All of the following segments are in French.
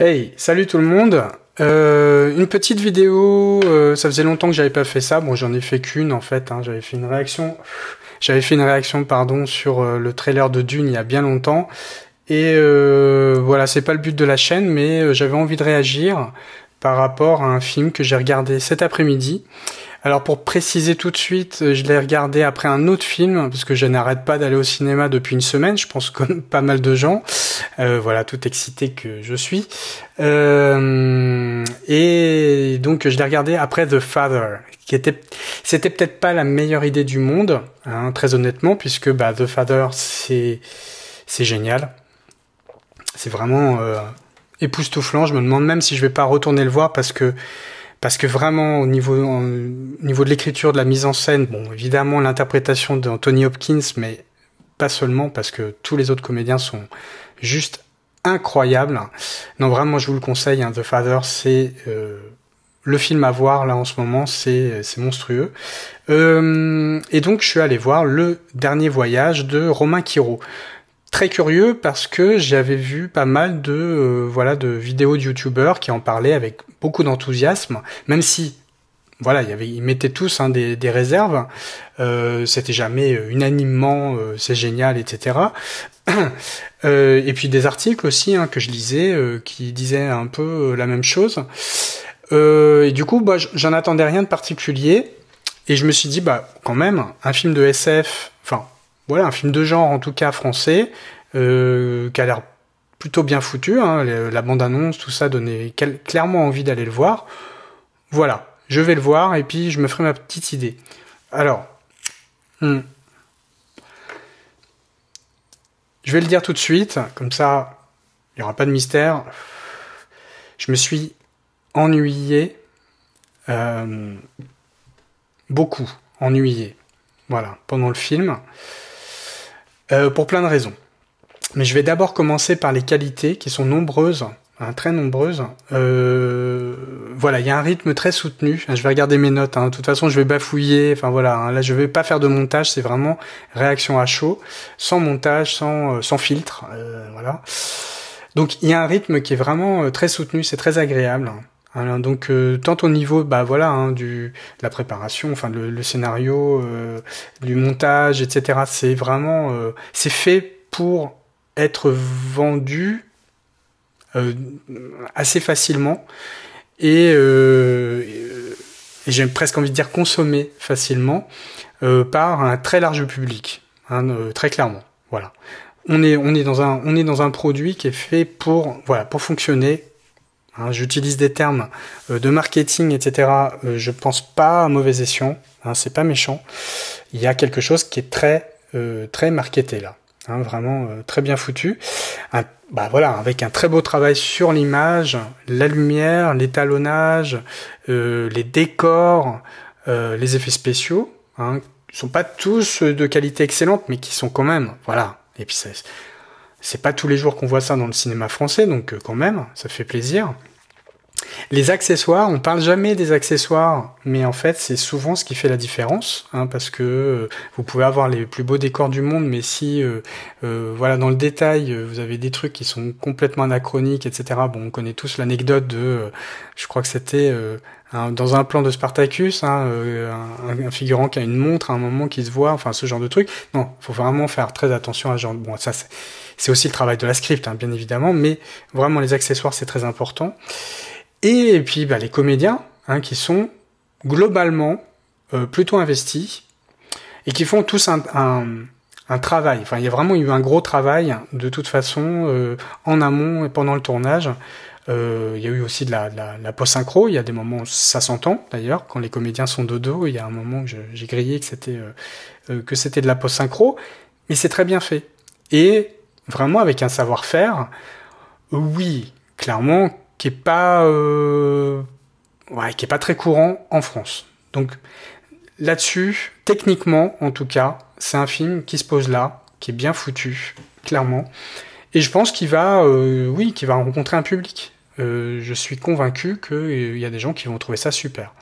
Hey, salut tout le monde. Euh, une petite vidéo, euh, ça faisait longtemps que j'avais pas fait ça. Bon, j'en ai fait qu'une en fait. Hein. J'avais fait une réaction, j'avais fait une réaction, pardon, sur euh, le trailer de Dune il y a bien longtemps. Et voilà, c'est pas le but de la chaîne, mais j'avais envie de réagir par rapport à un film que j'ai regardé cet après-midi alors pour préciser tout de suite, euh, je l'ai regardé après un autre film parce que je n'arrête pas d'aller au cinéma depuis une semaine. Je pense comme pas mal de gens, euh, voilà, tout excité que je suis. Euh, et donc je l'ai regardé après The Father, qui était, c'était peut-être pas la meilleure idée du monde, hein, très honnêtement, puisque bah, The Father c'est c'est génial, c'est vraiment époustouflant. Je me demande même si je vais pas retourner le voir parce que parce que vraiment au niveau niveau de l'écriture, de la mise en scène, bon évidemment l'interprétation d'Anthony Hopkins, mais pas seulement parce que tous les autres comédiens sont juste incroyables. Non vraiment, je vous le conseille. Hein, The Father, c'est euh, le film à voir là en ce moment, c'est monstrueux. Euh, et donc je suis allé voir le dernier voyage de Romain Quiro très curieux parce que j'avais vu pas mal de euh, voilà de vidéos de youtubeurs qui en parlaient avec beaucoup d'enthousiasme, même si voilà, y avait, ils mettaient tous hein, des, réserves. Euh, c'était jamais euh, unanimement c'est génial, etc. et puis des articles aussi hein, que je lisais qui disaient un peu la même chose. et du coup, bah, j'en attendais rien de particulier. Et je me suis dit, bah quand même, un film de SF, enfin voilà, un film de genre en tout cas français, euh, qui a l'air plutôt bien foutu. Hein, la bande-annonce, tout ça donnait clairement envie d'aller le voir. Voilà, je vais le voir et puis je me ferai ma petite idée. Alors, hmm. je vais le dire tout de suite, comme ça, il n'y aura pas de mystère. Je me suis ennuyé, euh, beaucoup ennuyé, voilà, pendant le film. Euh, pour plein de raisons. Mais je vais d'abord commencer par les qualités qui sont nombreuses, hein, très nombreuses. Euh, voilà, il y a un rythme très soutenu. Je vais regarder mes notes. Hein. De toute façon, je vais bafouiller. Enfin voilà, hein. là je vais pas faire de montage. C'est vraiment réaction à chaud, sans montage, sans, euh, filtre. voilà. Donc il y a un rythme qui est vraiment très soutenu. C'est très agréable donc euh, tant au niveau bah voilà hein, du de la préparation, enfin le, scénario, euh, du montage, etc. C'est vraiment euh, c'est fait pour être vendu assez facilement et, j'ai presque envie de dire consommé facilement par un très large public, hein, très clairement. Voilà. On est, on, est dans un, on est dans un produit qui est fait pour, voilà, pour fonctionner Hein, j'utilise des termes euh, de marketing, etc. Euh, je pense pas à mauvais escient. Hein, c'est pas méchant. Il y a quelque chose qui est très euh, très marketé là. Hein, vraiment très bien foutu. bah voilà, avec un très beau travail sur l'image, la lumière, l'étalonnage, les décors, les effets spéciaux, hein, sont pas tous de qualité excellente, mais qui sont quand même, voilà. Et puis c'est, pas tous les jours qu'on voit ça dans le cinéma français, donc quand même, ça fait plaisir. Les accessoires, on parle jamais des accessoires, mais en fait c'est souvent ce qui fait la différence, hein, parce que euh, vous pouvez avoir les plus beaux décors du monde, mais si euh, euh, voilà dans le détail vous avez des trucs qui sont complètement anachroniques, etc. Bon, on connaît tous l'anecdote de, je crois que c'était dans un plan de Spartacus, hein, un, figurant qui a une montre à un moment qui se voit, enfin ce genre de truc. Non, faut vraiment faire très attention à genre. Bon, ça c'est aussi le travail de la script, hein, bien évidemment, mais vraiment les accessoires c'est très important. Et, puis bah, les comédiens, hein, qui sont globalement euh, plutôt investis et qui font tous un, un, un, travail. Enfin, il y a vraiment eu un gros travail de toute façon euh, en amont et pendant le tournage. Euh, il y a eu aussi de la, la, la post-synchro. Il y a des moments, ça s'entend d'ailleurs, quand les comédiens sont dodo. Il y a un moment que j'ai grillé que c'était euh, que c'était de la post-synchro, mais c'est très bien fait et vraiment avec un savoir-faire. Oui, clairement qui est pas euh, ouais, qui est pas très courant en France. Donc là-dessus, techniquement en tout cas, c'est un film qui se pose là, qui est bien foutu, clairement. Et je pense qu'il va, euh, oui, qu'il va rencontrer un public. Euh, je suis convaincu qu'il y a des gens qui vont trouver ça super.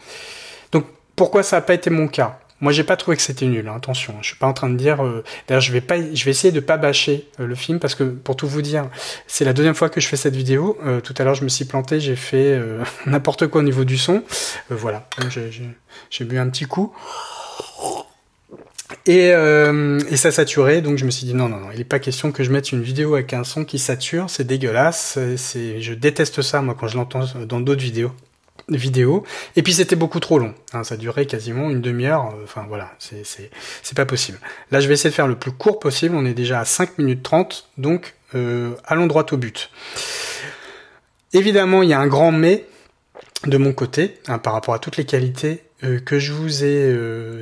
Donc pourquoi ça n'a pas été mon cas moi, j'ai pas trouvé que c'était nul. Hein, attention, hein. je suis pas en train de dire. Euh, d'ailleurs, je vais pas, je vais essayer de pas bâcher euh, le film parce que pour tout vous dire, c'est la deuxième fois que je fais cette vidéo. Euh, tout à l'heure, je me suis planté, j'ai fait n'importe quoi au niveau du son. voilà, j'ai bu un petit coup. Et, ça saturait, donc je me suis dit non, non, non, il n'est pas question que je mette une vidéo avec un son qui sature, c'est dégueulasse, c'est, je déteste ça moi quand je l'entends dans d'autres vidéos vidéo. Et puis c'était beaucoup trop long. Hein. ça durait quasiment une demi-heure. Euh, enfin voilà, c'est pas possible. Là, je vais essayer de faire le plus court possible. On est déjà à 5 minutes 30, donc euh, allons droit au but. Évidemment, il y a un grand mais de mon côté hein, par rapport à toutes les qualités euh, que je vous ai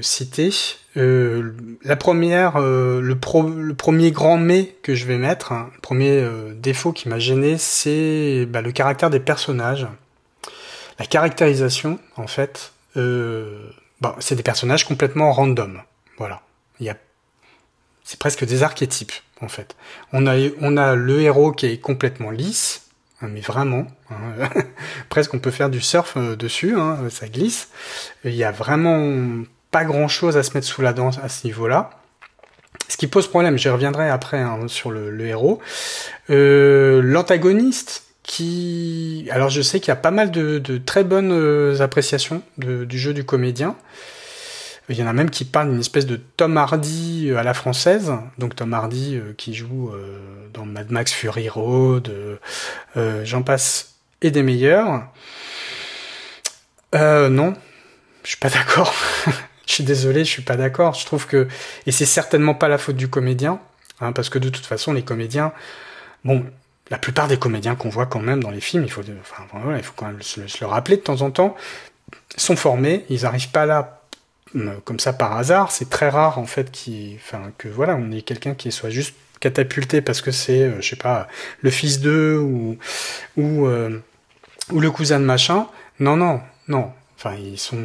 citées. la première, le, pro, le, premier grand mais que je vais mettre, hein, le premier défaut qui m'a gêné, c'est bah, le caractère des personnages. La caractérisation, en fait, euh, bah, c'est des personnages complètement random. Voilà. Il c'est presque des archétypes, en fait. On a, on a le héros qui est complètement lisse, hein, mais vraiment, hein, presque on peut faire du surf euh, dessus, hein, ça glisse. Il y a vraiment pas grand chose à se mettre sous la dent à ce niveau-là. Ce qui pose problème, j'y reviendrai après sur le, héros. Euh, l'antagoniste, alors je sais qu'il y a pas mal de, très bonnes euh, appréciations du jeu du comédien. Il y en a même qui parlent d'une espèce de Tom Hardy euh, à la française. Donc Tom Hardy euh, qui joue dans Mad Max Fury Road, j'en passe et des meilleurs. non, je suis pas d'accord. je suis désolé, je suis pas d'accord. Je trouve que et c'est certainement pas la faute du comédien, hein, parce que de toute façon les comédiens, bon, la plupart des comédiens qu'on voit quand même dans les films, il faut, enfin, voilà, il faut quand même se, le rappeler de temps en temps, sont formés, ils n'arrivent pas là euh, comme ça par hasard, c'est très rare en fait qui, enfin, que voilà, on ait quelqu'un qui soit juste catapulté parce que c'est, euh, je sais pas, le fils d'eux ou, ou, euh, ou le cousin de machin. Non, non, non. Enfin, ils sont,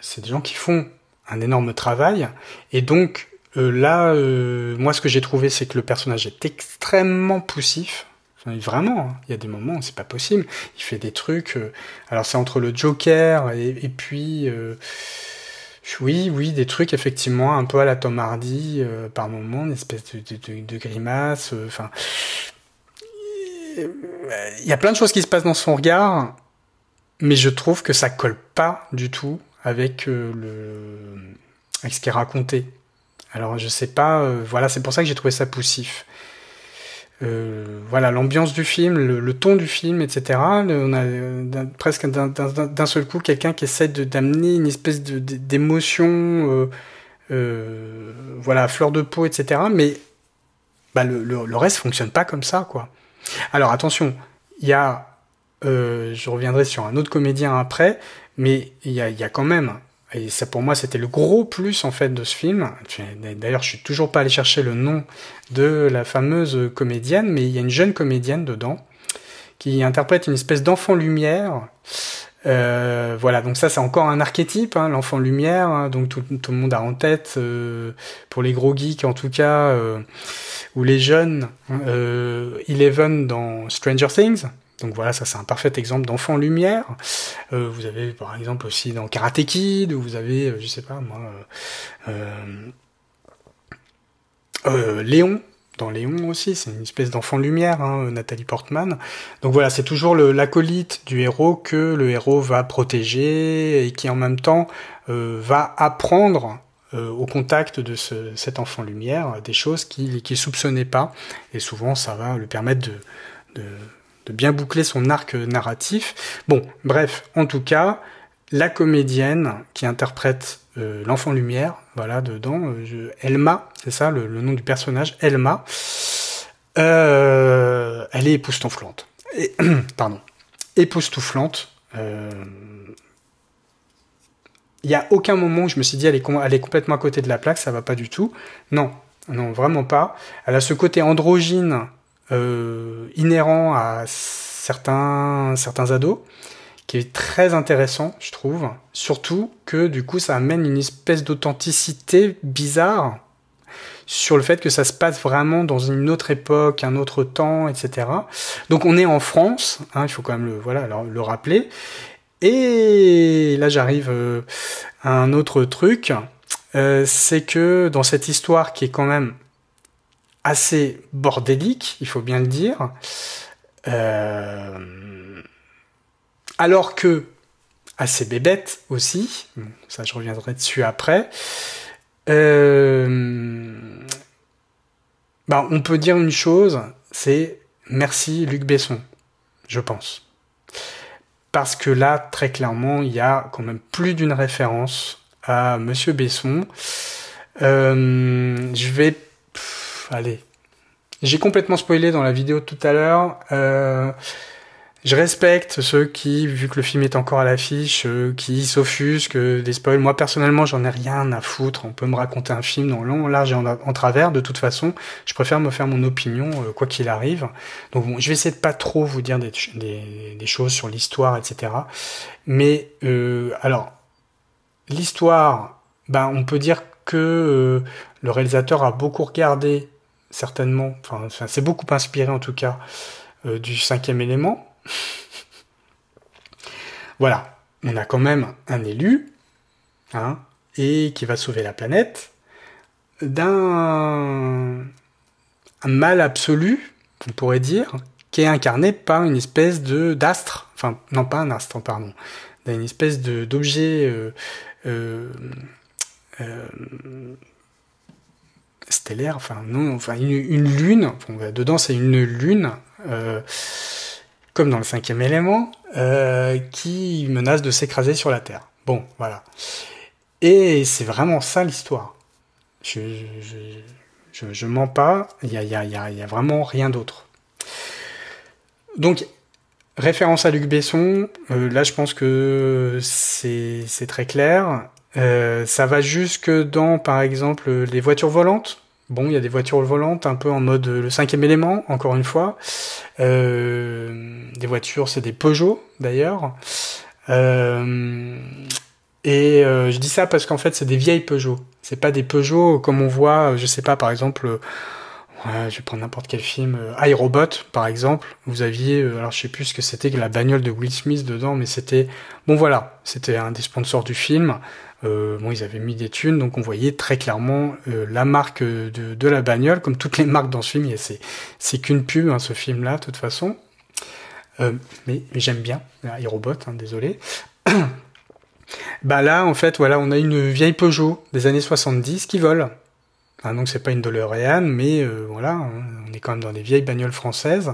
c'est des gens qui font un énorme travail et donc euh, là, euh, moi, ce que j'ai trouvé, c'est que le personnage est extrêmement poussif. vraiment, hein. il y a des moments où c'est pas possible. Il fait des trucs. Euh, alors, c'est entre le Joker et, puis. oui, oui, des trucs effectivement un peu à la Tom Hardy par moment, une espèce de, grimace. Enfin, il y a plein de choses qui se passent dans son regard, mais je trouve que ça colle pas du tout avec le avec ce qui est raconté alors je sais pas, euh, voilà, c'est pour ça que j'ai trouvé ça poussif. Euh, voilà, l'ambiance du film, le, ton du film, etc. on a euh, presque d'un seul coup quelqu'un qui essaie d'amener une espèce d'émotion, voilà, fleur de peau, etc. Mais bah, le, le, le, reste fonctionne pas comme ça, quoi. Alors attention, il y a, je reviendrai sur un autre comédien après, mais il y a, y a quand même et ça pour moi c'était le gros plus en fait de ce film. D'ailleurs je suis toujours pas allé chercher le nom de la fameuse comédienne, mais il y a une jeune comédienne dedans qui interprète une espèce d'enfant lumière. Euh, voilà, donc ça c'est encore un archétype, hein, l'enfant lumière, hein. donc tout, le monde a en tête, euh, pour les gros geeks en tout cas, euh, ou les jeunes, hein, euh, Eleven dans Stranger Things, donc voilà, ça c'est un parfait exemple d'enfant lumière. Euh, vous avez par exemple aussi dans Karate Kid, où vous avez, euh, je sais pas moi, euh, Léon, dans Léon aussi, c'est une espèce d'enfant lumière, hein, Nathalie Portman. Donc voilà, c'est toujours l'acolyte du héros que le héros va protéger et qui en même temps va apprendre au contact de ce, cet enfant lumière des choses qu'il ne soupçonnait pas. Et souvent, ça va lui permettre de de bien boucler son arc narratif. Bon, bref, en tout cas, la comédienne qui interprète euh, l'enfant lumière, voilà, dedans, euh, Elma, c'est ça le, nom du personnage, Elma, euh, elle est époustouflante. pardon, époustouflante. Il n'y a aucun moment où je me suis dit, elle est, complètement à côté de la plaque, ça va pas du tout. Non, non, vraiment pas. Elle a ce côté androgyne euh, inhérent à certains, certains ados, qui est très intéressant, je trouve. Surtout que du coup, ça amène une espèce d'authenticité bizarre sur le fait que ça se passe vraiment dans une autre époque, un autre temps, etc. Donc on est en France, hein, il faut quand même le, voilà, le, le rappeler. Et là j'arrive euh, à un autre truc, euh, c'est que dans cette histoire qui est quand même assez bordélique, il faut bien le dire. Euh, alors que assez bébête aussi, ça je reviendrai dessus après. Euh, bah, on peut dire une chose, c'est merci Luc Besson, je pense. Parce que là, très clairement, il y a quand même plus d'une référence à Monsieur Besson. Euh, je vais allez. J'ai complètement spoilé dans la vidéo tout à l'heure. Euh, je respecte ceux qui, vu que le film est encore à l'affiche, euh, qui s'offusquent des spoils. Moi, personnellement, j'en ai rien à foutre. On peut me raconter un film dans long, large et en, travers. De toute façon, je préfère me faire mon opinion, euh, quoi qu'il arrive. Donc, je vais essayer de pas trop vous dire des, choses sur l'histoire, etc. Mais, alors, l'histoire, ben, on peut dire que le réalisateur a beaucoup regardé certainement, enfin, c'est beaucoup inspiré en tout cas euh, du cinquième élément. voilà, on a quand même un élu, hein, et qui va sauver la planète d'un mal absolu, on pourrait dire, qui est incarné par une espèce de d'astre, enfin non pas un astre, pardon, d'une espèce d'objet euh, euh, euh stellaire, enfin non, enfin une, lune, dedans c'est une lune, euh, comme dans le cinquième élément, euh, qui menace de s'écraser sur la Terre. Bon, voilà. Et c'est vraiment ça l'histoire. Je, je, mens pas, il n'y a, vraiment rien d'autre. Donc, référence à Luc Besson, euh, là je pense que c'est très clair. Euh, ça va jusque dans, par exemple, les voitures volantes. Bon, il y a des voitures volantes un peu en mode euh, le cinquième élément, encore une fois. Euh, des voitures, c'est des Peugeot d'ailleurs. et je dis ça parce qu'en fait, c'est des vieilles Peugeot. C'est pas des Peugeot comme on voit, je sais pas, par exemple, je vais prendre n'importe quel film, iRobot par exemple. Vous aviez, alors je sais plus ce que c'était que la bagnole de Will Smith dedans, mais c'était, bon voilà, c'était un des sponsors du film. Euh, bon, ils avaient mis des thunes, donc on voyait très clairement euh, la marque euh, de, la bagnole, comme toutes les marques dans ce film. C'est qu'une pub, hein, ce film-là, de toute façon. mais, j'aime bien iRobot, hein, hein, désolé. bah là, en fait, voilà, on a une vieille Peugeot des années 70 qui vole. donc c'est pas une DeLorean, mais voilà, on est quand même dans des vieilles bagnoles françaises.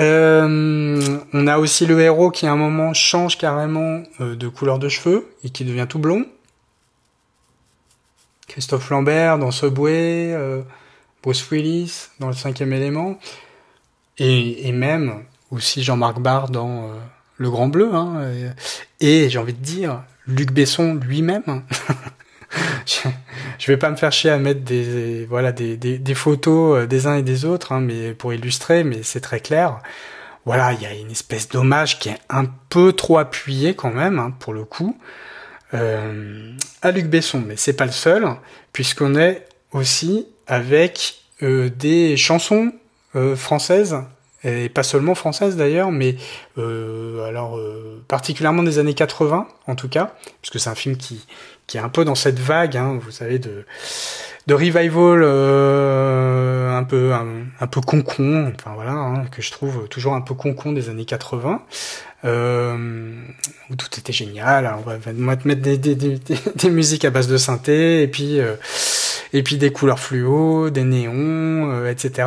Euh, on a aussi le héros qui à un moment change carrément euh, de couleur de cheveux et qui devient tout blond. Christophe Lambert dans Subway, bouet, euh, Bruce Willis dans Le Cinquième Élément, et, même aussi Jean-Marc Barr dans Le Grand Bleu, hein, et j'ai envie de dire Luc Besson lui-même. Hein. je vais pas me faire chier à mettre des, voilà, des, photos euh, des uns et des autres, hein, mais pour illustrer, mais c'est très clair. Voilà, il y a une espèce d'hommage qui est un peu trop appuyé quand même, hein, pour le coup, euh, à Luc Besson. Mais c'est pas le seul, puisqu'on est aussi avec euh, des chansons françaises et pas seulement française d'ailleurs, mais euh, alors euh, particulièrement des années 80 en tout cas, puisque c'est un film qui, qui est un peu dans cette vague, hein, vous savez, de, de revival euh, un peu un, peu concon, enfin voilà, hein, que je trouve toujours un peu concon des années 80, euh, où tout était génial, on va, mettre des, des, des, des, musiques à base de synthé, et puis, euh, et puis des couleurs fluo, des néons, etc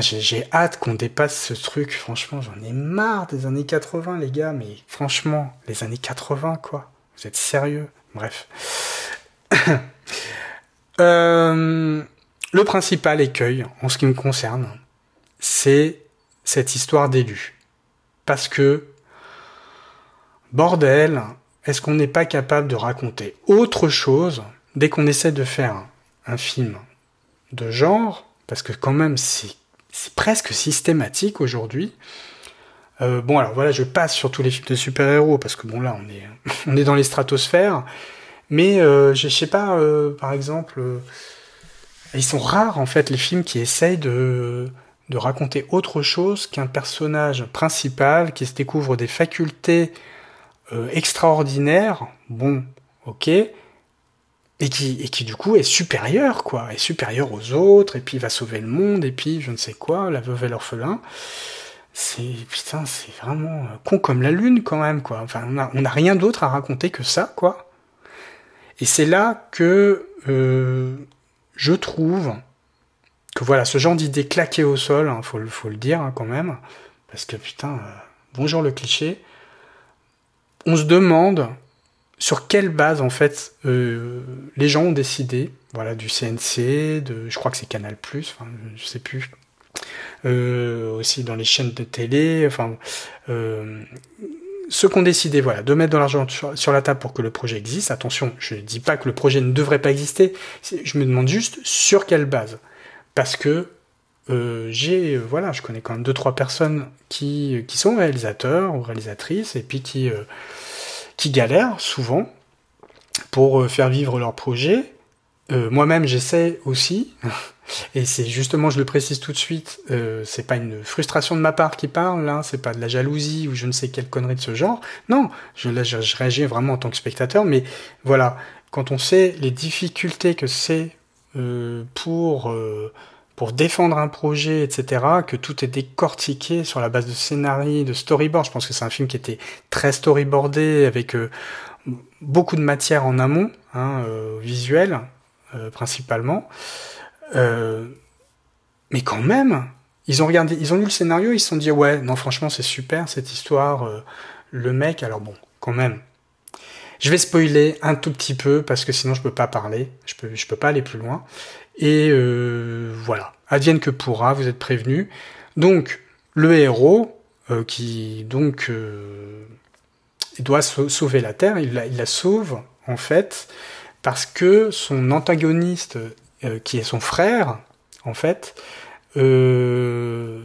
j'ai hâte qu'on dépasse ce truc. Franchement, j'en ai marre des années 80, les gars. Mais franchement, les années 80, quoi. Vous êtes sérieux Bref. Euh, le principal écueil, en ce qui me concerne, c'est cette histoire d'élu. Parce que, bordel, est-ce qu'on n'est pas capable de raconter autre chose dès qu'on essaie de faire un film de genre Parce que quand même, c'est c'est presque systématique aujourd'hui. Euh, bon, alors voilà, je passe sur tous les films de super-héros parce que bon, là, on est, on est dans les stratosphères. Mais euh, je sais pas, euh, par exemple, euh, ils sont rares en fait les films qui essayent de, de raconter autre chose qu'un personnage principal qui se découvre des facultés extraordinaires. Bon, ok, et qui, et qui du coup est supérieur, quoi, est supérieur aux autres, et puis va sauver le monde, et puis je ne sais quoi, la veuve et l'orphelin. C'est, putain, c'est vraiment euh, con comme la lune quand même, quoi. Enfin, on n'a a rien d'autre à raconter que ça, quoi. Et c'est là que euh, je trouve que voilà, ce genre d'idée claquée au sol, hein, faut, faut, le dire hein, quand même, parce que putain, euh, bonjour le cliché, on se demande sur quelle base en fait euh, les gens ont décidé, voilà, du CNC, de, je crois que c'est Canal+, enfin, je sais plus, euh, aussi dans les chaînes de télé, enfin, euh, ceux qui ont décidé, voilà, de mettre de l'argent sur, la table pour que le projet existe. Attention, je ne dis pas que le projet ne devrait pas exister. Je me demande juste sur quelle base, parce que euh, j'ai, voilà, je connais quand même deux trois personnes qui, qui sont réalisateurs ou réalisatrices et puis qui qui galèrent souvent pour euh, faire vivre leur projet. Euh, moi-même, j'essaie aussi, et c'est justement, je le précise tout de suite, euh, c'est pas une frustration de ma part qui parle, hein, c'est pas de la jalousie ou je ne sais quelle connerie de ce genre. Non, je, là, réagis vraiment en tant que spectateur, mais voilà, quand on sait les difficultés que c'est pour pour défendre un projet, etc., que tout est décortiqué sur la base de scénarii, de storyboard. Je pense que c'est un film qui était très storyboardé, avec euh, beaucoup de matière en amont, hein, euh, euh, principalement. mais quand même, ils ont regardé, ils ont lu le scénario, ils se sont dit ouais, non franchement c'est super cette histoire, le mec. Alors bon, quand même, je vais spoiler un tout petit peu parce que sinon je peux pas parler, je peux, je peux pas aller plus loin. Et voilà, advienne que pourra, vous êtes prévenu. Donc, le héros, euh, qui donc euh, doit sauver la Terre, il la, sauve, en fait, parce que son antagoniste, euh, qui est son frère, en fait,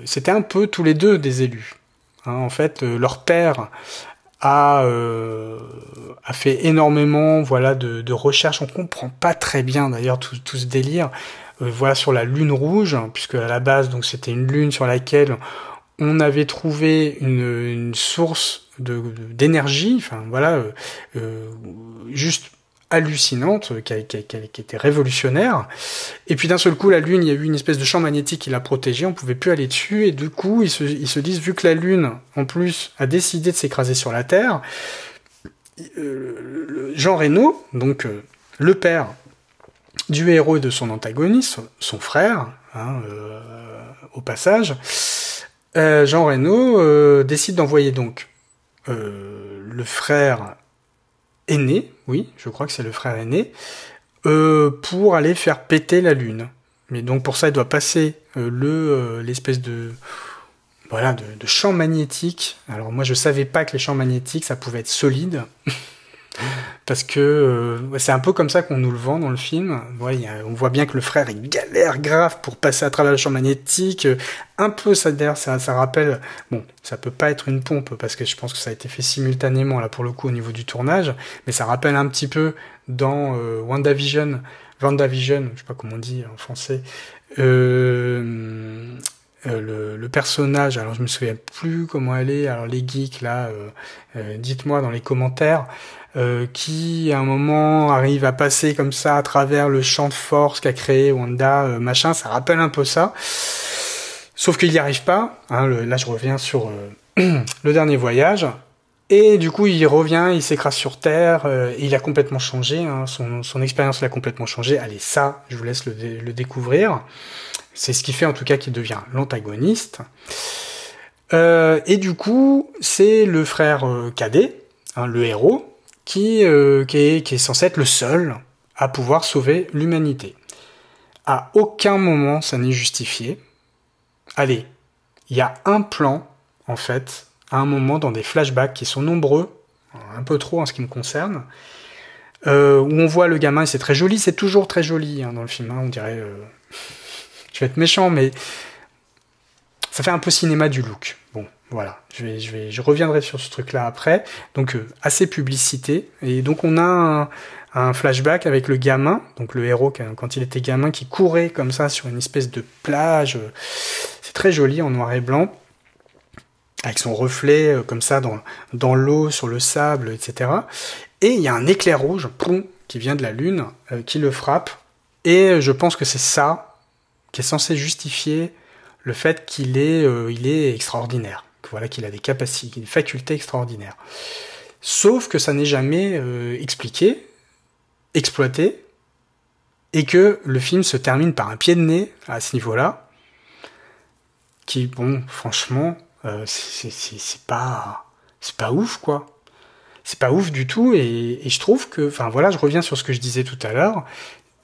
c'était un peu tous les deux des élus. Hein. en fait, leur père a, a fait énormément voilà de, recherches. On comprend pas très bien d'ailleurs tout, ce délire. Euh, voilà sur la lune rouge, hein, puisque à la base donc c'était une lune sur laquelle on avait trouvé une, source d'énergie, enfin voilà, euh, euh, juste hallucinante, qui, était révolutionnaire. Et puis d'un seul coup, la Lune, il y a eu une espèce de champ magnétique qui l'a protégée, on pouvait plus aller dessus, et du coup, ils se, ils disent, vu que la Lune, en plus, a décidé de s'écraser sur la Terre, Jean Reynaud donc le père du héros et de son antagoniste, son, frère, hein, euh, au passage, euh, Jean Reynaud euh, décide d'envoyer donc le frère aîné, oui, je crois que c'est le frère aîné, pour aller faire péter la lune. Mais donc pour ça, il doit passer le l'espèce de voilà de, champ magnétique. Alors moi, je ne savais pas que les champs magnétiques ça pouvait être solide. Parce que euh, c'est un peu comme ça qu'on nous le vend dans le film. on voit bien que le frère il galère grave pour passer à travers le champ magnétique. Euh, un peu ça ça, rappelle. Bon, ça peut pas être une pompe parce que je pense que ça a été fait simultanément là pour le coup au niveau du tournage, mais ça rappelle un petit peu dans euh, WandaVision, WandaVision, je sais pas comment on dit en français. le, personnage, alors je me souviens plus comment elle est, alors les geeks là, dites-moi dans les commentaires, euh, qui à un moment arrive à passer comme ça à travers le champ de force qu'a créé Wanda, euh, machin, ça rappelle un peu ça. Sauf qu'il n'y arrive pas. Hein, là, je reviens sur euh, le dernier voyage. Et du coup, il revient, il s'écrase sur Terre, il a complètement changé, hein, son, expérience l'a complètement changé. Allez, ça, je vous laisse le, découvrir. C'est ce qui fait en tout cas qu'il devient l'antagoniste. et du coup, c'est le frère cadet, hein, le héros, qui, euh, qui, est, censé être le seul à pouvoir sauver l'humanité. À aucun moment ça n'est justifié. Allez, il y a un plan, en fait, à un moment dans des flashbacks qui sont nombreux, un peu trop en ce qui me concerne, euh, où on voit le gamin, c'est très joli, c'est toujours très joli hein, dans le film, hein, on dirait... Euh, je vais être méchant, mais ça fait un peu cinéma du look. Bon, voilà, je, vais, je, vais, je reviendrai sur ce truc-là après. Donc, euh, assez publicité. Et donc, on a un, flashback avec le gamin, donc le héros quand il était gamin, qui courait comme ça sur une espèce de plage. C'est très joli en noir et blanc, avec son reflet euh, comme ça dans, dans l'eau, sur le sable, etc. Et il y a un éclair rouge, pont qui vient de la lune, euh, qui le frappe. Et je pense que c'est ça qui est censé justifier le fait qu'il est, il est extraordinaire voilà qu'il a des capacités, une faculté extraordinaire. Sauf que ça n'est jamais euh, expliqué, exploité, et que le film se termine par un pied de nez à ce niveau-là, qui, bon, franchement, euh, c'est pas, c'est pas ouf, quoi. C'est pas ouf du tout, et, je trouve que, enfin voilà, je reviens sur ce que je disais tout à l'heure,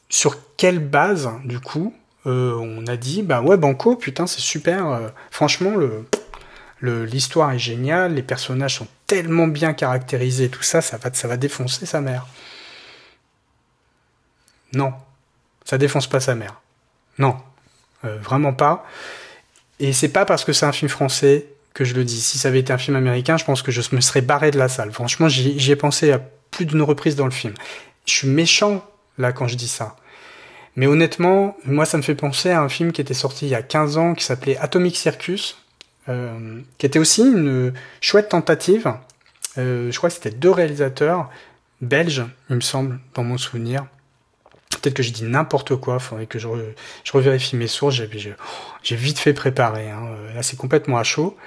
sur quelle base, du coup, euh, on a dit, bah ouais, Banco, putain, c'est super, franchement, le, l'histoire est géniale, les personnages sont tellement bien caractérisés, tout ça, ça va, ça va défoncer sa mère. Non, ça défonce pas sa mère. Non, euh, vraiment pas. Et c'est pas parce que c'est un film français que je le dis. Si ça avait été un film américain, je pense que je me serais barré de la salle. Franchement, j'y ai pensé à plus d'une reprise dans le film. Je suis méchant là quand je dis ça. Mais honnêtement, moi ça me fait penser à un film qui était sorti il y a 15 ans qui s'appelait Atomic Circus, euh, qui était aussi une chouette tentative. Euh, je crois que c'était deux réalisateurs belges, il me semble, dans mon souvenir. Peut-être que j'ai dit n'importe quoi, il faudrait que je, revérifie mes sources, j'ai vite fait préparer, hein. là c'est complètement à chaud.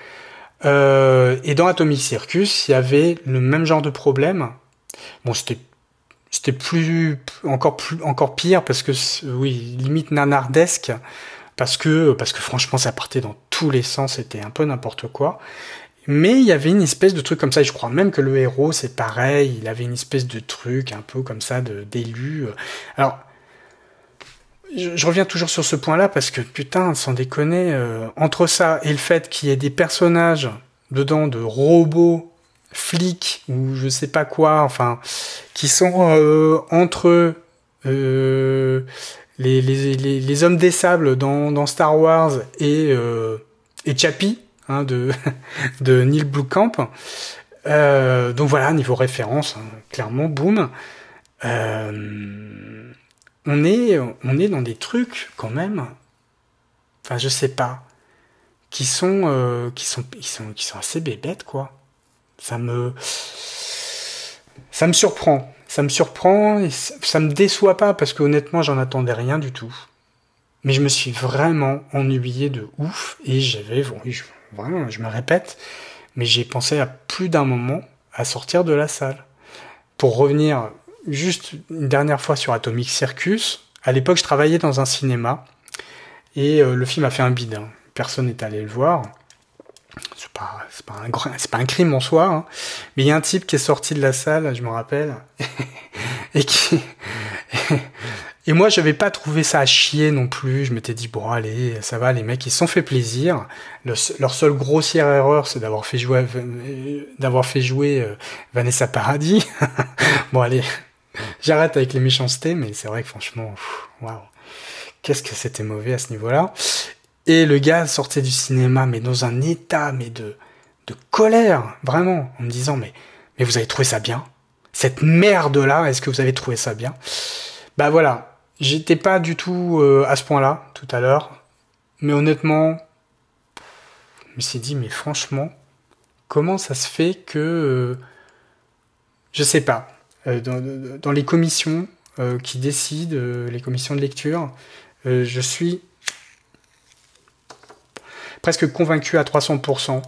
Euh, et dans Atomic Circus, il y avait le même genre de problème. Bon, c'était c'était plus encore plus encore pire parce que oui limite nanardesque parce que parce que franchement ça partait dans tous les sens, c'était un peu n'importe quoi. Mais il y avait une espèce de truc comme ça, je crois même que le héros, c'est pareil, il avait une espèce de truc un peu comme ça d'élu. Euh. Alors, je, reviens toujours sur ce point-là, parce que putain, sans déconner, euh, entre ça et le fait qu'il y ait des personnages dedans de robots, flics, ou je sais pas quoi, enfin, qui sont euh, entre les, hommes des sables dans, Star Wars et et Chappie hein, de, de Neil Blomkamp. Euh, donc voilà, niveau référence, hein, clairement, boum. Euh, on, est, on est dans des trucs quand même, enfin je sais pas, euh, qui sont, qui sont, qui sont, assez bébêtes quoi. Ça me, ça me surprend, ça me surprend, ça, ça me déçoit pas parce que honnêtement j'en attendais rien du tout. Mais je me suis vraiment ennuyé de ouf et j'avais, oui, je, je me répète, mais j'ai pensé à plus d'un moment à sortir de la salle. Pour revenir juste une dernière fois sur Atomic Circus, à l'époque je travaillais dans un cinéma et euh, le film a fait un bide. Hein. Personne n'est allé le voir. C'est pas, pas, un, pas un crime en soi, hein. mais il y a un type qui est sorti de la salle, je me rappelle, et qui, et moi, j'avais pas trouvé ça à chier non plus. Je m'étais dit, bon, allez, ça va, les mecs, ils s'en fait plaisir. leur seule grossière erreur, c'est d'avoir fait jouer, euh, d'avoir fait jouer euh, Vanessa Paradis. bon, allez, j'arrête avec les méchancetés, mais c'est vrai que franchement, waouh, qu'est-ce que c'était mauvais à ce niveau-là. Et le gars sortait du cinéma, mais dans un état, mais de, de colère, vraiment, en me disant, mais, mais vous avez trouvé ça bien? Cette merde-là, est-ce que vous avez trouvé ça bien? Bah voilà, J'étais pas du tout euh, à ce point-là tout à l'heure, mais honnêtement, je me suis dit, mais franchement, comment ça se fait que. Euh, je sais pas. Euh, dans, dans, les commissions qui décident, les commissions de lecture, je suis presque convaincu à 300%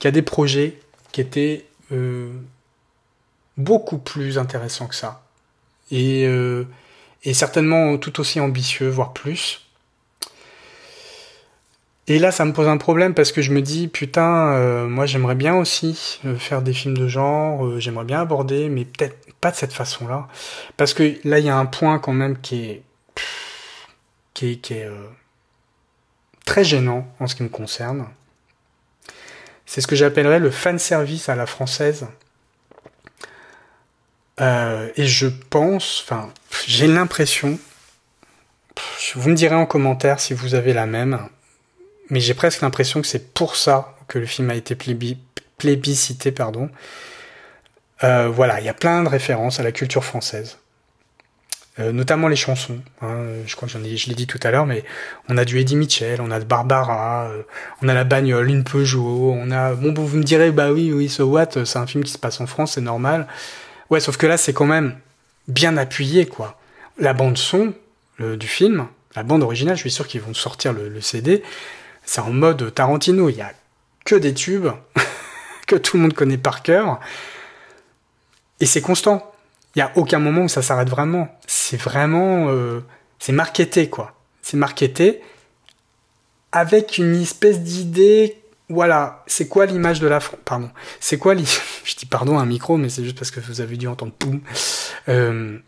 qu'il y a des projets qui étaient beaucoup plus intéressants que ça euh, et, certainement tout aussi ambitieux, voire plus. Et là, ça me pose un problème parce que je me dis, putain, euh, moi j'aimerais bien aussi euh, faire des films de genre, j'aimerais bien aborder, mais peut-être pas de cette façon-là. Parce que là, il y a un point quand même qui est, qui est, très gênant en ce qui me concerne. C'est ce que j'appellerais le fan service à la française euh, et je pense, enfin, j'ai l'impression, vous me direz en commentaire si vous avez la même, mais j'ai presque l'impression que c'est pour ça que le film a été plébiscité, pardon. Euh, voilà, il y a plein de références à la culture française, euh, notamment les chansons. Hein. je crois que je l'ai dit tout à l'heure, mais on a du Eddie Mitchell, on a de Barbara, on a la bagnole, une Peugeot, on a. Bon, vous me direz, bah oui, oui, So What, c'est un film qui se passe en France, c'est normal. Ouais, sauf que là, c'est quand même bien appuyé, quoi. La bande son du film, la bande originale, je suis sûr qu'ils vont sortir le, CD. C'est en mode Tarantino. Il y a que des tubes que tout le monde connaît par cœur. Et c'est constant. Il n'y a aucun moment où ça s'arrête vraiment. C'est vraiment. Euh, c'est marketé, quoi. C'est marketé avec une espèce d'idée voilà, c'est quoi l'image de la France Pardon, c'est quoi l'image Je dis pardon un micro, mais c'est juste parce que vous avez dû entendre poum. Euh,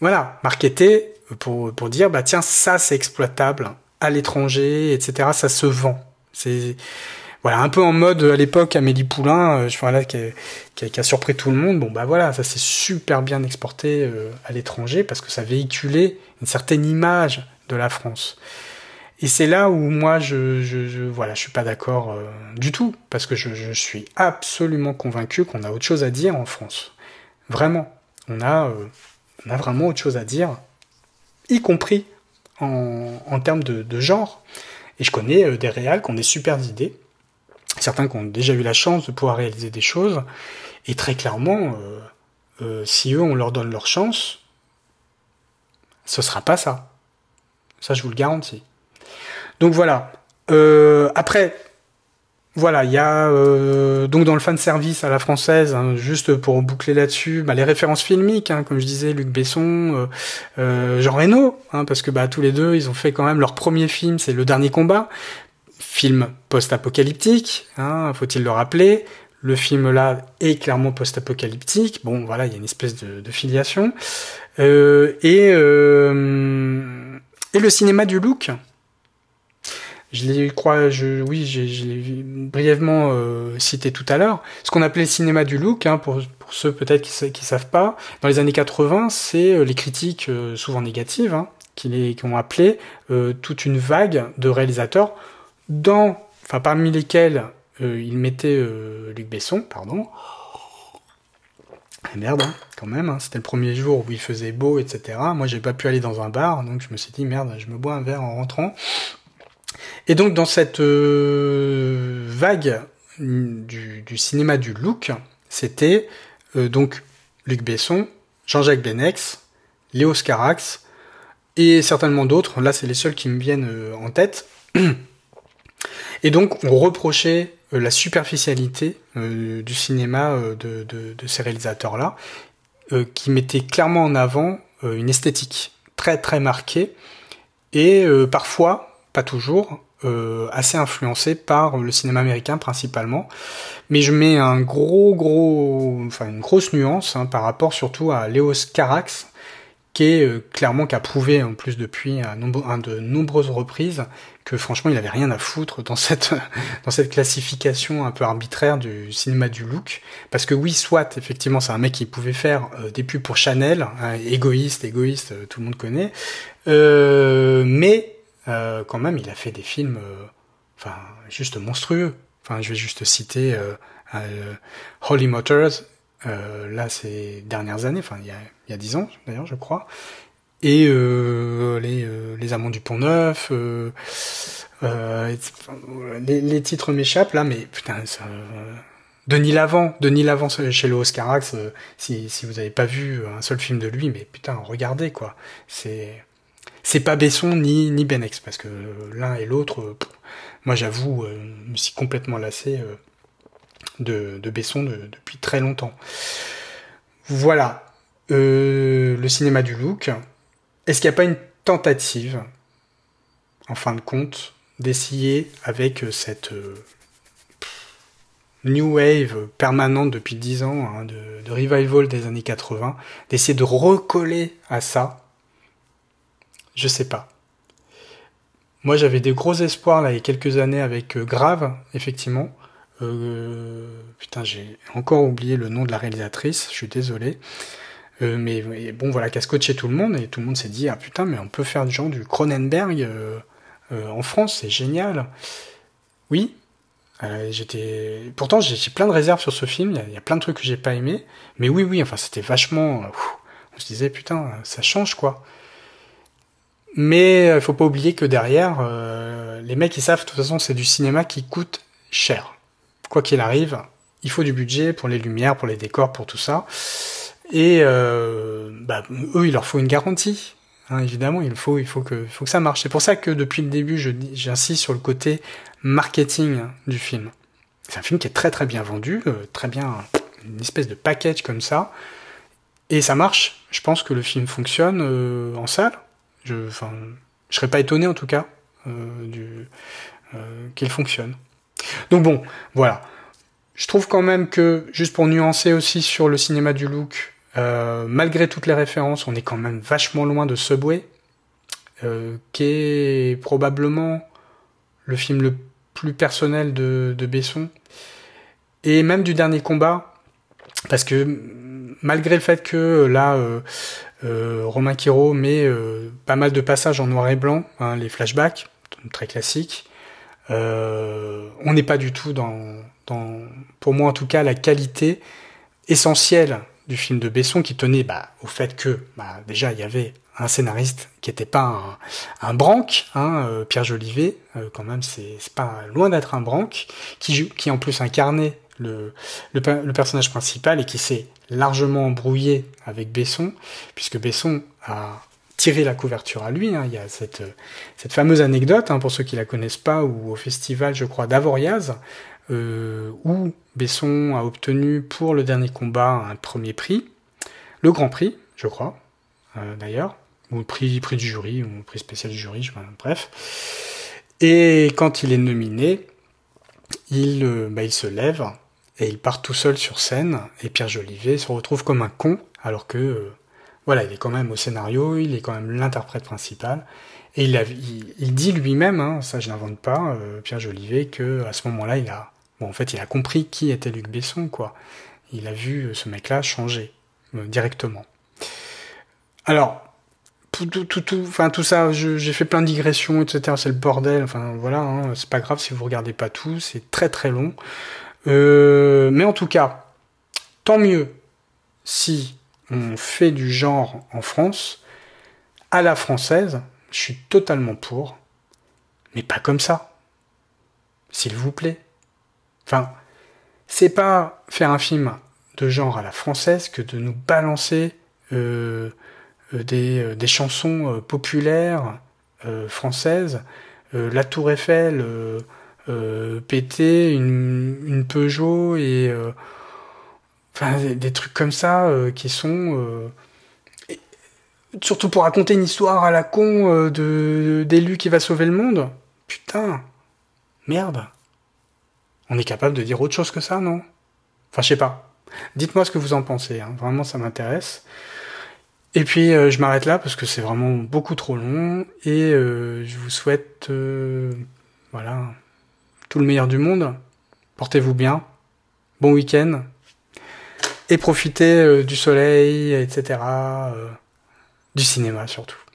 voilà, marketer pour, pour dire, bah tiens, ça c'est exploitable à l'étranger, etc. Ça se vend. C'est voilà, un peu en mode à l'époque Amélie Poulain, euh, je vois là, qui, a, qui, a, surpris tout le monde. Bon bah voilà, ça s'est super bien exporté euh, à l'étranger parce que ça véhiculait une certaine image de la France. Et c'est là où moi, je, je, je, voilà, je suis pas d'accord euh, du tout, parce que je, suis absolument convaincu qu'on a autre chose à dire en France. Vraiment, on a, euh, on a vraiment autre chose à dire, y compris en, en termes de, de, genre. Et je connais euh, des réals qui ont des super idées, certains qui ont déjà eu la chance de pouvoir réaliser des choses, et très clairement, si eux, on leur donne leur chance, ce sera pas ça. Ça, je vous le garantis. Donc voilà. Euh, après, voilà, il y a euh, donc dans le fan service à la française, hein, juste pour boucler là-dessus, bah, les références filmiques, hein, comme je disais, Luc Besson, euh, Jean Reno, hein, parce que bah, tous les deux, ils ont fait quand même leur premier film, c'est Le Dernier Combat, film post-apocalyptique, faut-il le rappeler. Le film là est clairement post-apocalyptique. Bon, voilà, il y a une espèce de, filiation et et le cinéma du look je les crois, je, oui, l'ai brièvement euh, cité tout à l'heure. Ce qu'on appelait le cinéma du look, hein, pour, ceux peut-être qui, ne savent pas, dans les années 80, c'est euh, les critiques euh, souvent négatives hein, qui, qui ont appelé toute une vague de réalisateurs, dans, enfin parmi lesquels il mettait Luc Besson, pardon. Ah, merde, hein, quand même, c'était le premier jour où il faisait beau, etc. Moi, j'ai pas pu aller dans un bar, donc je me suis dit, merde, je me bois un verre en rentrant. Et donc dans cette euh, vague mm, du, cinéma du look, c'était euh, donc Luc Besson, Jean-Jacques Benex, Léo Scarax et certainement d'autres. Là, c'est les seuls qui me viennent euh, en tête. Et donc, on reprochait la superficialité du cinéma de, ces réalisateurs-là, qui mettaient clairement en avant une esthétique très très marquée et parfois pas toujours, euh, assez influencé par le cinéma américain principalement. Mais je mets un gros, gros, enfin une grosse nuance hein, par rapport surtout à Léos Carax, qui est euh, clairement qu'a prouvé en plus depuis un nombre, de nombreuses reprises que franchement il avait rien à foutre dans cette dans cette classification un peu arbitraire du cinéma du look parce que oui soit effectivement c'est un mec qui pouvait faire euh, des pubs pour Chanel hein, égoïste égoïste euh, tout le monde connaît euh, mais euh, quand même, il a fait des films, euh, enfin, juste monstrueux. Enfin, je vais juste citer euh, Holy Motors, là, ces dernières années, enfin, il y a dix ans, d'ailleurs, je crois. Et les, les Amants du Pont Neuf, les, les, titres m'échappent, là, mais putain, ça... Denis Lavant, Denis Lavant chez le Oscarax, si, si vous n'avez pas vu un seul film de lui, mais putain, regardez quoi. C'est c'est pas Besson ni, ni Benex, parce que l'un et l'autre, euh, moi j'avoue, euh, je me suis complètement lassé euh, de, Besson depuis très longtemps. Voilà, le cinéma du look. Est-ce qu'il n'y a pas une tentative, en fin de compte, d'essayer avec cette new wave permanente depuis 10 ans, hein, de, de revival des années 80, d'essayer de recoller à ça je sais pas. Moi, j'avais des gros espoirs là il y a quelques années avec euh, Grave, effectivement. Euh, putain, j'ai encore oublié le nom de la réalisatrice, je suis désolé. Euh, mais bon, voilà, qu'a chez tout le monde, et tout le monde s'est dit, ah putain, mais on peut faire du genre du Cronenberg en France, c'est génial. Oui, j'étais. Pourtant, j'ai plein de réserves sur ce film, il y, a plein de trucs que j'ai pas aimé, mais oui, oui, enfin, c'était vachement. on se disait, putain, ça change quoi. Mais il euh, faut pas oublier que derrière, euh, les mecs, ils savent, de toute façon, c'est du cinéma qui coûte cher. Quoi qu'il arrive, il faut du budget pour les lumières, pour les décors, pour tout ça. Et euh, bah, eux, il leur faut une garantie. Hein, évidemment, il faut, il faut que, faut que ça marche. C'est pour ça que depuis le début, j'insiste sur le côté marketing du film. C'est un film qui est très très bien vendu, très bien, une espèce de package comme ça. Et ça marche. Je pense que le film fonctionne en salle. Je, enfin, je serais pas étonné en tout cas euh, euh, qu'il fonctionne. Donc bon, voilà. Je trouve quand même que, juste pour nuancer aussi sur le cinéma du look, euh, malgré toutes les références, on est quand même vachement loin de Subway, qui est probablement le film le plus personnel de, Besson, et même du dernier combat, parce que malgré le fait que là, euh, Romain Quiro met euh, pas mal de passages en noir et blanc, hein, les flashbacks, très classiques. Euh, on n'est pas du tout dans, pour moi en tout cas, la qualité essentielle du film de Besson qui tenait bah, au fait que bah, déjà il y avait un scénariste qui n'était pas un, branque, hein, Pierre Jolivet, quand même c'est pas loin d'être un branque, qui, qui en plus incarnait le, le, personnage principal et qui s'est largement embrouillé avec Besson, puisque Besson a tiré la couverture à lui. Hein. Il y a cette, fameuse anecdote, hein, pour ceux qui la connaissent pas, ou au festival, je crois, d'Avoriaz, euh, où Besson a obtenu pour le dernier combat un premier prix, le Grand Prix, je crois, euh, d'ailleurs, ou le prix, prix du jury, ou le prix spécial du jury, je, bref. Et quand il est nominé, il, euh, bah, il se lève et il part tout seul sur scène, et Pierre Jolivet se retrouve comme un con, alors que, euh, voilà, il est quand même au scénario, il est quand même l'interprète principal, et il, dit lui-même, hein, ça je n'invente pas, euh, Pierre Jolivet, que à ce moment-là, il a, bon, en fait, il a compris qui était Luc Besson, quoi. Il a vu euh, ce mec-là changer directement. Alors, tout, tout, tout, enfin, tout ça, j'ai fait plein de digressions, etc. C'est le bordel. Enfin, voilà, hein, c'est pas grave si vous regardez pas tout. C'est très très long. Euh, mais en tout cas, tant mieux si on fait du genre en France, à la française, je suis totalement pour, mais pas comme ça. S'il vous plaît. Enfin, c'est pas faire un film de genre à la française que de nous balancer euh, euh, des, des, chansons populaires françaises, La Tour Eiffel, euh, une, une, Peugeot et euh, enfin, des, trucs comme ça euh, qui sont euh, surtout pour raconter une histoire à la con de d'élu qui va sauver le monde. Putain, merde. On est capable de dire autre chose que ça, non Enfin, je sais pas. Dites-moi ce que vous en pensez. Hein. Vraiment, ça m'intéresse. Et puis je m'arrête là parce que c'est vraiment beaucoup trop long et je vous souhaite voilà le meilleur du monde. Portez-vous bien. Bon week-end. Et profitez euh, du soleil, etc. Euh, du cinéma surtout.